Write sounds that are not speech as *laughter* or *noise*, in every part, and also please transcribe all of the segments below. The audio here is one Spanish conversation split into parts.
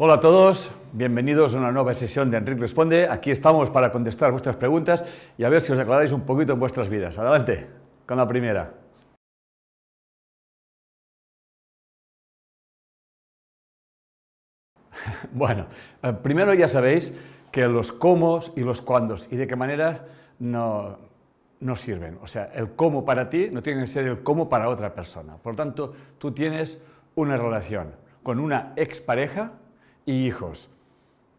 Hola a todos, bienvenidos a una nueva sesión de Enrique Responde. Aquí estamos para contestar vuestras preguntas y a ver si os aclaráis un poquito en vuestras vidas. Adelante, con la primera. *laughs* Bueno, eh, primero ya sabéis que los cómo y los cuándos y de qué manera no, no sirven. O sea, el cómo para ti no tiene que ser el cómo para otra persona. Por lo tanto, tú tienes una relación con una expareja y hijos.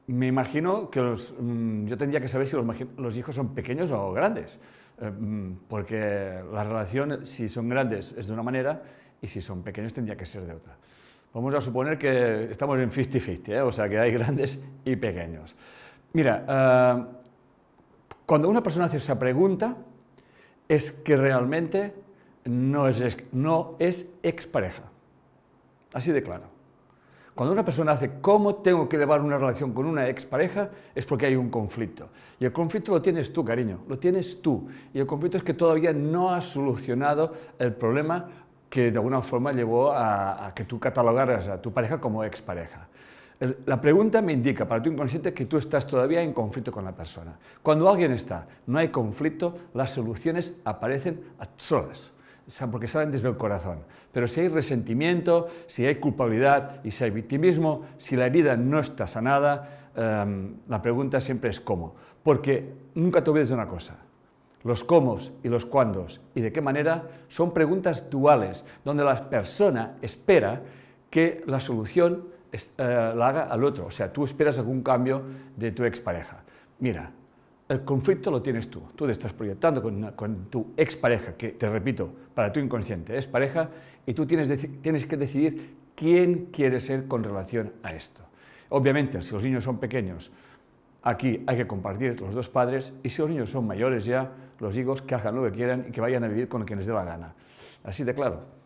Me imagino que mm, yo tendría que saber si los, hijos son pequeños o grandes, eh, mm, porque la relación, si son grandes, es de una manera y si son pequeños, tendría que ser de otra. Vamos a suponer que estamos en 50-50, ¿eh? o sea que hay grandes y pequeños. Mira, eh, cuando una persona hace esa pregunta, es que realmente no es, no es expareja. Así de claro. Cuando una persona hace cómo tengo que llevar una relación con una expareja es porque hay un conflicto. Y el conflicto lo tienes tú, cariño, lo tienes tú. Y el conflicto es que todavía no has solucionado el problema que de alguna forma llevó a, a que tú catalogaras a tu pareja como expareja. La pregunta me indica para tu inconsciente que tú estás todavía en conflicto con la persona. Cuando alguien está, no hay conflicto, las soluciones aparecen a solas porque salen desde el corazón. Pero si hay resentimiento, si hay culpabilidad y si hay victimismo, si la herida no está sanada, em, la pregunta siempre es cómo. Porque nunca te olvides de una cosa. Los cómo y los cuándos y de qué manera son preguntas duales, donde la persona espera que la solución eh, la haga al otro. O sea, tú esperas algún cambio de tu expareja. Mira, el conflicto lo tienes tú. Tú te estás proyectando con, tu ex tu expareja, que te repito, para tu inconsciente es pareja, y tú tienes, tienes que decidir quién quieres ser con relación a esto. Obviamente, si los niños son pequeños, aquí hay que compartir los dos padres, y si los niños son mayores ya, los hijos que hagan lo que quieran y que vayan a vivir con quien les dé la gana. Así de claro.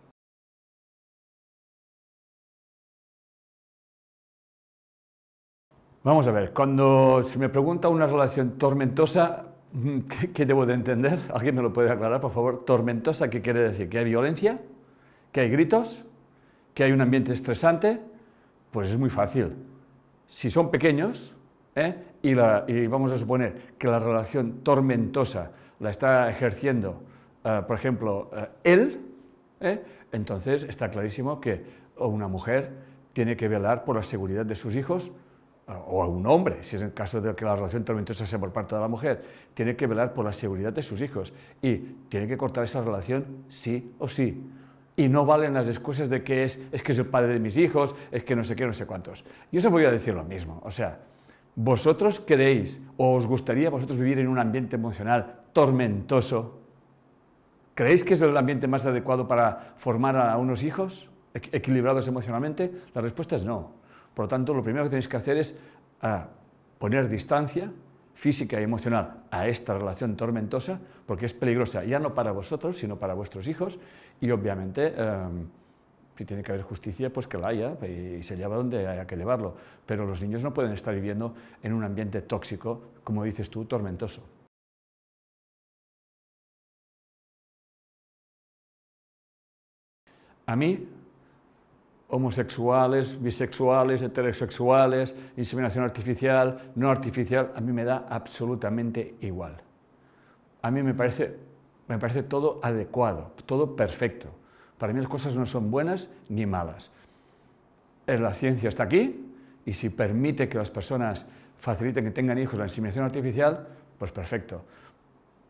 Vamos a ver, cuando se me pregunta una relación tormentosa, mm, ¿qué, debo de entender? ¿Alguien me lo puede aclarar, por favor? Tormentosa, ¿qué quiere decir? ¿Que hay violencia? ¿Que hay gritos? ¿Que hay un ambiente estresante? Pues es muy fácil. Si son pequeños, ¿eh? y, vamos a suponer que la relación tormentosa la está ejerciendo, eh, por ejemplo, eh, él, entonces está clarísimo que una mujer tiene que velar por la seguridad de sus hijos o a un hombre, si es el caso de que la relación tormentosa sea por parte de la mujer, tiene que velar por la seguridad de sus hijos y tiene que cortar esa relación sí o sí. Y no valen las excusas de que es, es que es el padre de mis hijos, es que no sé qué, no sé cuántos. Yo os voy a decir lo mismo, o sea, vosotros queréis o os gustaría vosotros vivir en un ambiente emocional tormentoso, ¿creéis que es el ambiente más adecuado para formar a unos hijos equilibrados emocionalmente? La respuesta es no. Por lo tanto, lo primero que tenéis que hacer es ah, poner distancia física y emocional a esta relación tormentosa, porque es peligrosa, ya no para vosotros, sino para vuestros hijos, y obviamente, em, si tiene que haber justicia, pues que la haya, y se lleva donde haya que llevarlo, pero los niños no pueden estar viviendo en un ambiente tóxico, como dices tú, tormentoso. A mí homosexuales, bisexuales, heterosexuales, inseminación artificial, no artificial, a mí me da absolutamente igual. A mí me parece, me parece todo adecuado, todo perfecto. Para mí las cosas no son buenas ni malas. Eh, la ciencia está aquí y si permite que las personas faciliten que tengan hijos la inseminación artificial, pues perfecto.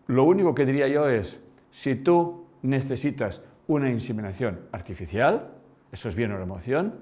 Lo único que diría yo es, si tú necesitas una inseminación artificial, eso es bien una emoción.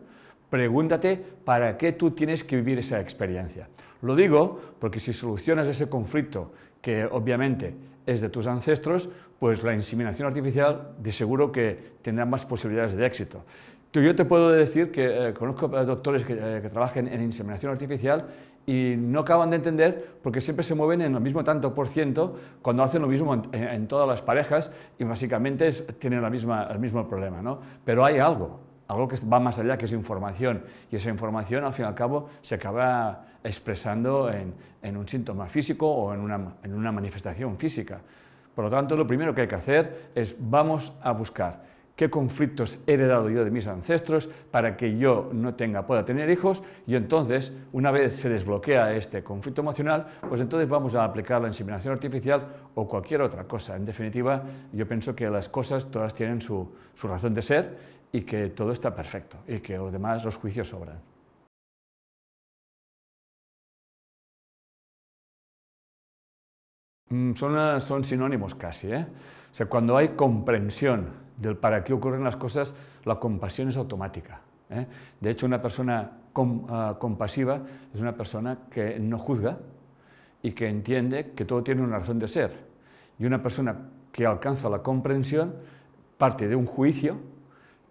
Pregúntate para qué tú tienes que vivir esa experiencia. Lo digo porque si solucionas ese conflicto, que obviamente es de tus ancestros, pues la inseminación artificial de seguro que tendrá más posibilidades de éxito. Yo te puedo decir que eh, conozco doctores que, eh, trabajan en inseminación artificial y no acaban de entender porque siempre se mueven en el mismo tanto por ciento cuando hacen lo mismo en, todas las parejas y básicamente tienen la misma, el mismo problema. ¿no? Pero hay algo, algo que va más allá, que es información. Y esa información, al fin y al cabo, se acaba expresando en, en un síntoma físico o en una, en una manifestación física. Por lo tanto, lo primero que hay que hacer es vamos a buscar qué conflictos he heredado yo de mis ancestros para que yo no tenga, pueda tener hijos y entonces, una vez se desbloquea este conflicto emocional, pues entonces vamos a aplicar la inseminación artificial o cualquier otra cosa. En definitiva, yo pienso que las cosas todas tienen su, su razón de ser y que todo está perfecto y que los demás los juicios sobran. Mm, son, eh, son sinónimos casi. ¿eh? O sea, cuando hay comprensión del para qué ocurren las cosas, la compasión es automática. ¿eh? De hecho, una persona eh, compasiva es una persona que no juzga y que entiende que todo tiene una razón de ser. Y una persona que alcanza la comprensión parte de un juicio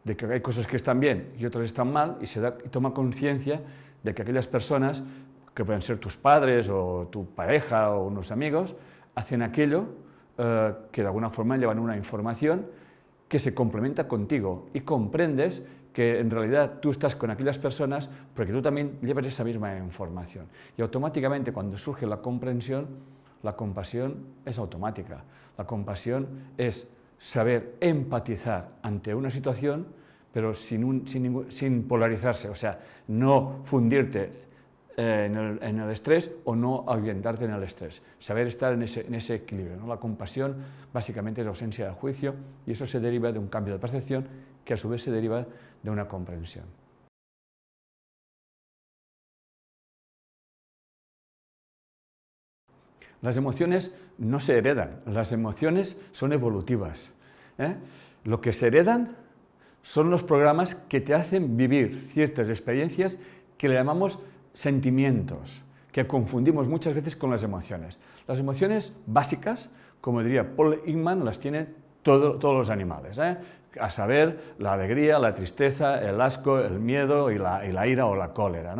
de que hay cosas que están bien y otras están mal, y, se da, y toma conciencia de que aquellas personas, que pueden ser tus padres o tu pareja o unos amigos, hacen aquello eh, que de alguna forma llevan una información que se complementa contigo y comprendes que en realidad tú estás con aquellas personas porque tú también llevas esa misma información. Y automáticamente cuando surge la comprensión, la compasión es automática. La compasión es saber empatizar ante una situación, pero sin, polarizarse, o sea, no fundirte eh, en, el, estrés o no ahuyentarte en el estrés. Saber estar en ese, en equilibrio. La compasión básicamente es la ausencia de juicio y eso se deriva de un cambio de percepción que a su vez se deriva de una comprensión. Las emociones no se heredan, las emociones son evolutivas. ¿eh? Lo que se heredan son los programas que te hacen vivir ciertas experiencias que le llamamos sentimientos, que confundimos muchas veces con las emociones. Las emociones básicas, como diría Paul Ingman, las tienen todos los animales, ¿eh? a saber, la alegría, la tristeza, el asco, el miedo y la, ira o la cólera.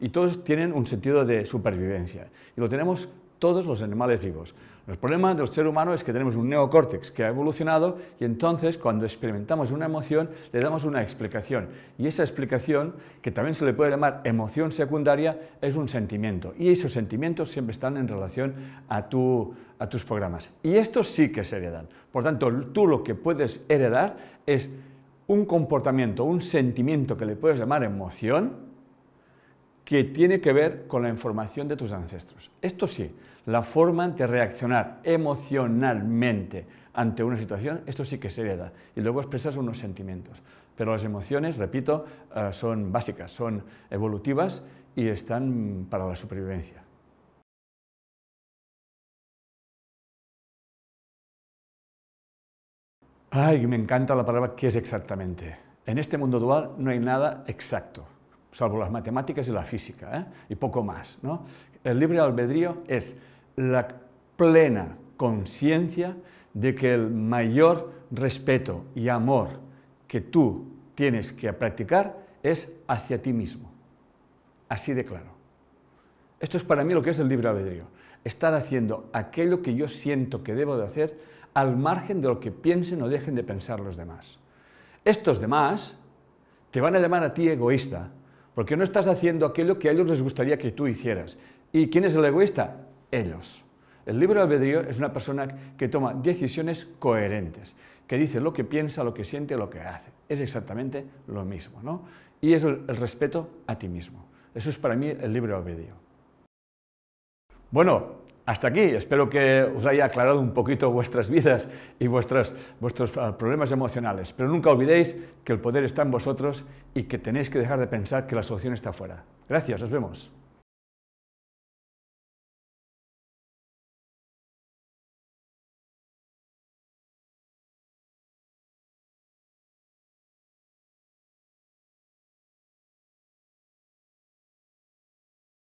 Y todos tienen un sentido de supervivencia. Y lo tenemos todos los animales vivos. El problema del ser humano es que tenemos un neocórtex que ha evolucionado y entonces cuando experimentamos una emoción le damos una explicación. Y esa explicación, que también se le puede llamar emoción secundaria, es un sentimiento. Y esos sentimientos siempre están en relación a, a tus programas. Y estos sí que se heredan. Por tanto, tú lo que puedes heredar es un comportamiento, un sentimiento que le puedes llamar emoción, que tiene que ver con la información de tus ancestros. Esto sí, la forma de reaccionar emocionalmente ante una situación, esto sí que se hereda. Y luego expresas unos sentimientos. Pero las emociones, repito, eh, son básicas, son evolutivas y están para la supervivencia. Ay, me encanta la palabra ¿qué es exactamente? En este mundo dual no hay nada exacto salvo las matemáticas y la física, ¿eh? y poco más. El libre albedrío es la plena conciencia de que el mayor respeto y amor que tú tienes que practicar es hacia ti mismo. Así de claro. Esto es para mí lo que es el libre albedrío. Estar haciendo aquello que yo siento que debo de hacer al margen de lo que piensen o dejen de pensar los demás. Estos demás te van a llamar a ti egoísta, porque no estás haciendo aquello que a ellos les gustaría que tú hicieras. ¿Y quién es el egoísta? Ellos. El libre albedrío es una persona que toma decisiones coherentes, que dice lo que piensa, lo que siente, lo que hace. Es exactamente lo mismo, ¿no? Y es el, respeto a ti mismo. Eso es para mí el libre albedrío. Bueno, hasta aquí. Espero que os haya aclarado un poquito vuestras vidas y vuestros ah, problemas emocionales. Pero nunca olvidéis que el poder está en vosotros y que tenéis que dejar de pensar que la solución está fuera. Gracias, nos vemos.